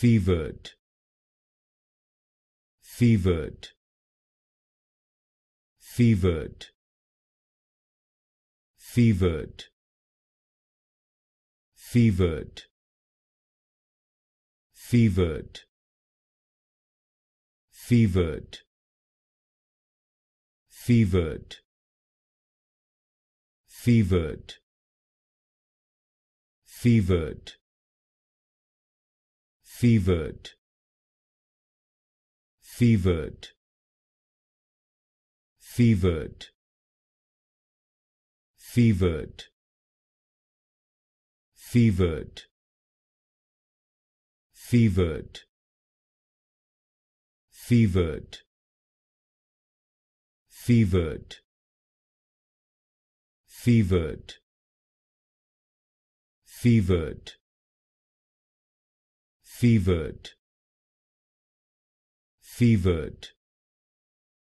fevered fevered fevered fevered fevered fevered fevered fevered fevered fevered fevered fevered fevered fevered fevered fevered fevered fevered fevered fevered fevered fevered